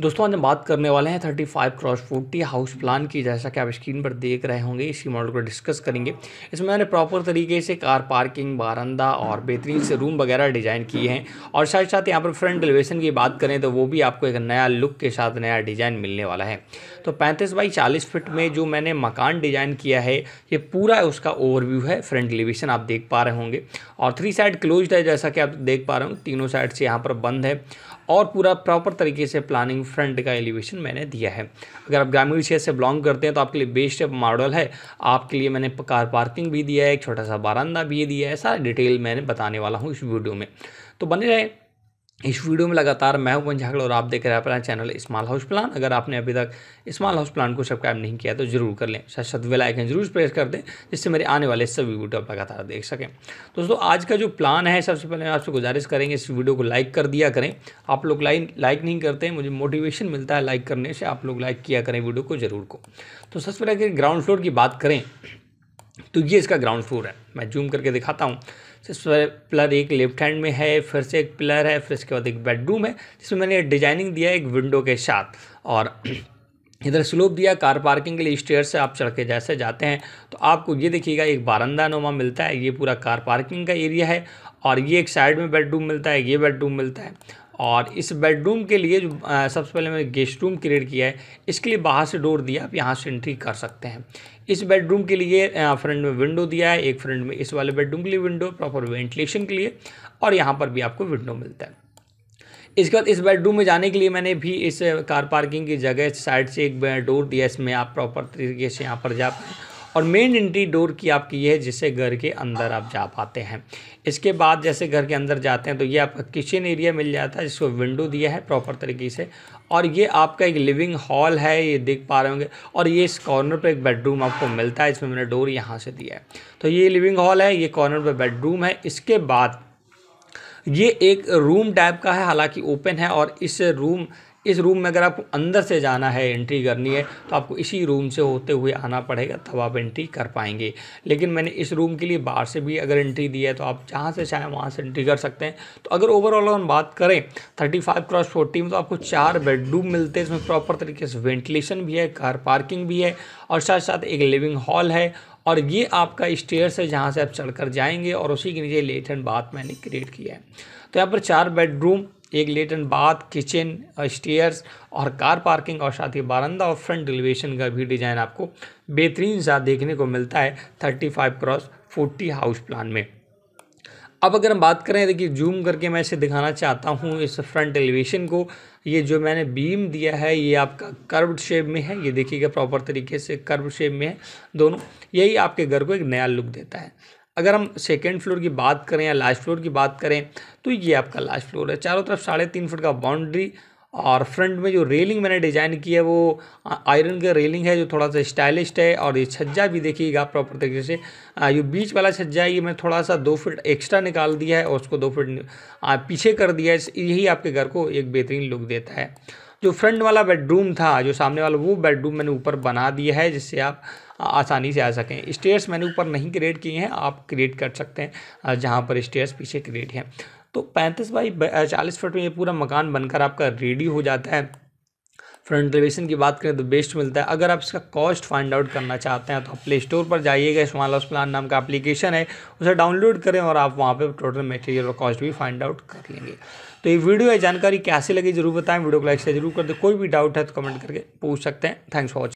दोस्तों आज हम बात करने वाले हैं 35 five cross forty house plan की जैसा कि आप स्क्रीन पर देख रहे होंगे इसी मॉडल को डिस्कस करेंगे इसमें मैंने प्रॉपर तरीके से कार पार्किंग बारंदा और बेहतरीन से रूम वगैरह डिज़ाइन किए हैं और साथ साथ यहाँ पर फ्रंट एलिवेशन की बात करें तो वो भी आपको एक नया लुक के साथ नया डिज़ाइन मिलने वाला है तो पैंतीस बाई चालीस फिट में जो मैंने मकान डिज़ाइन किया है ये पूरा उसका ओवरव्यू है फ्रंट एलिवेशन आप देख पा रहे होंगे और थ्री साइड क्लोज है जैसा कि आप देख पा रहे हो तीनों साइड से यहाँ पर बंद है और पूरा प्रॉपर तरीके से प्लानिंग फ्रंट का एलिवेशन मैंने दिया है अगर आप ग्रामीण क्षेत्र से बिलोंग करते हैं तो आपके लिए बेस्ट मॉडल है आपके लिए मैंने कार पार्किंग भी दिया है एक छोटा सा बारंदा भी दिया है सारा डिटेल मैंने बताने वाला हूँ इस वीडियो में तो बने रहे इस वीडियो में लगातार मैं हूं झाकड़ और आप देख रहे हैं अपना चैनल स्मॉल हाउस प्लान अगर आपने अभी तक स्मॉल हाउस प्लान को सब्सक्राइब नहीं किया तो जरूर कर लें साथ साथ वेल आइकन जरूर प्रेस कर दें जिससे मेरे आने वाले सभी वीडियो आप लगातार देख सकें दोस्तों आज का जो प्लान है सबसे पहले आपसे गुजारिश करेंगे इस वीडियो को लाइक कर दिया करें आप लोग लाइक लाइक नहीं करते मुझे मोटिवेशन मिलता है लाइक करने से आप लोग लाइक किया करें वीडियो को जरूर को तो सबसे पहले अगर ग्राउंड फ्लोर की बात करें तो ये इसका ग्राउंड फ्लोर है मैं जूम करके दिखाता हूँ जिसमें पिलर एक लेफ्ट हैंड में है फिर से एक पिलर है फिर इसके बाद एक बेडरूम है जिसमें मैंने डिजाइनिंग दिया है एक विंडो के साथ और इधर स्लोप दिया कार पार्किंग के लिए स्टेयर से आप चढ़ के जैसे जाते हैं तो आपको ये देखिएगा एक बारंदा नुमा मिलता है ये पूरा कार पार्किंग का एरिया है और ये एक साइड में बेडरूम मिलता है ये बेडरूम मिलता है और इस बेडरूम के लिए जो सबसे पहले मैंने गेस्ट रूम क्रिएट किया है इसके लिए बाहर से डोर दिया आप यहाँ से एंट्री कर सकते हैं इस बेडरूम के लिए फ्रंट में विंडो दिया है एक फ्रंट में इस वाले बेडरूम के लिए विंडो प्रॉपर वेंटिलेशन के लिए और यहाँ पर भी आपको विंडो मिलता है इसके बाद इस बेडरूम में जाने के लिए मैंने भी इस कार पार्किंग की जगह साइड से एक डोर दिया इसमें आप प्रॉपर तरीके से यहाँ पर जा पाए और मेन एंट्री डोर की आपकी ये है जिससे घर के अंदर आप जा पाते हैं इसके बाद जैसे घर के अंदर जाते हैं तो ये आपका किचन एरिया मिल जाता है जिसको विंडो दिया है प्रॉपर तरीके से और ये आपका एक लिविंग हॉल है ये देख पा रहे होंगे और ये इस कॉर्नर पर एक बेडरूम आपको मिलता है इसमें मैंने डोर यहाँ से दिया है तो ये लिविंग हॉल है ये कॉर्नर पर बेडरूम है इसके बाद ये एक रूम टाइप का है हालांकि ओपन है और इस रूम इस रूम में अगर आपको अंदर से जाना है एंट्री करनी है तो आपको इसी रूम से होते हुए आना पड़ेगा तब आप एंट्री कर पाएंगे लेकिन मैंने इस रूम के लिए बाहर से भी अगर एंट्री दी है तो आप जहाँ से चाहें वहाँ से एंट्री कर सकते हैं तो अगर ओवरऑल हम बात करें थर्टी फाइव क्रॉस फोर्टी में तो आपको चार बेडरूम मिलते हैं इसमें प्रॉपर तरीके से वेंटिलेशन भी है कार पार्किंग भी है और साथ साथ एक लिविंग हॉल है और ये आपका स्टेयर्स है जहाँ से आप कर जाएंगे और उसी के नीचे लेट एंड बाथ मैंने क्रिएट किया है तो यहाँ पर चार बेडरूम एक लेटन बाथ किचन स्टेयर्स और कार पार्किंग और साथ ही बारंदा और फ्रंट एलिवेशन का भी डिज़ाइन आपको बेहतरीन सा देखने को मिलता है thirty five cross forty house plan में अब अगर हम बात करें देखिए जूम करके मैं इसे दिखाना चाहता हूँ इस फ्रंट एलिवेशन को ये जो मैंने बीम दिया है ये आपका कर्व्ड शेप में है ये देखिएगा प्रॉपर तरीके से कर्व शेप में है दोनों यही आपके घर को एक नया लुक देता है अगर हम सेकेंड फ्लोर की बात करें या लास्ट फ्लोर की बात करें तो ये आपका लास्ट फ्लोर है चारों तरफ साढ़े तीन फुट का बाउंड्री और फ्रंट में जो रेलिंग मैंने डिज़ाइन की है वो आयरन का रेलिंग है जो थोड़ा सा स्टाइलिश है और ये छज्जा भी देखिएगा प्रॉपर तरीके से ये बीच वाला छज्जा है ये मैंने थोड़ा सा दो फीट एक्स्ट्रा निकाल दिया है और उसको दो फीट पीछे कर दिया है यही आपके घर को एक बेहतरीन लुक देता है जो फ्रंट वाला बेडरूम था जो सामने वाला वो बेडरूम मैंने ऊपर बना दिया है जिससे आप आसानी से आ सकें स्टेयर्स मैंने ऊपर नहीं क्रिएट किए हैं आप क्रिएट कर सकते हैं जहाँ पर स्टेयर्स पीछे क्रिएट हैं तो पैंतीस बाई चालीस फुट में ये पूरा मकान बनकर आपका रेडी हो जाता है फ्रंट एलिवेशन की बात करें तो बेस्ट मिलता है अगर आप इसका कॉस्ट फाइंड आउट करना चाहते हैं तो आप प्ले स्टोर पर जाइएगा स्मॉल लॉस प्लान नाम का एप्लीकेशन है उसे डाउनलोड करें और आप वहाँ पर टोटल मटेरियल और कॉस्ट भी फाइंड आउट कर लेंगे तो ये वीडियो है जानकारी कैसे लगी जरूर बताएं वीडियो को लाइक से जरूर कर दें कोई भी डाउट है तो कमेंट करके पूछ सकते हैं थैंक्स फॉर वॉचिंग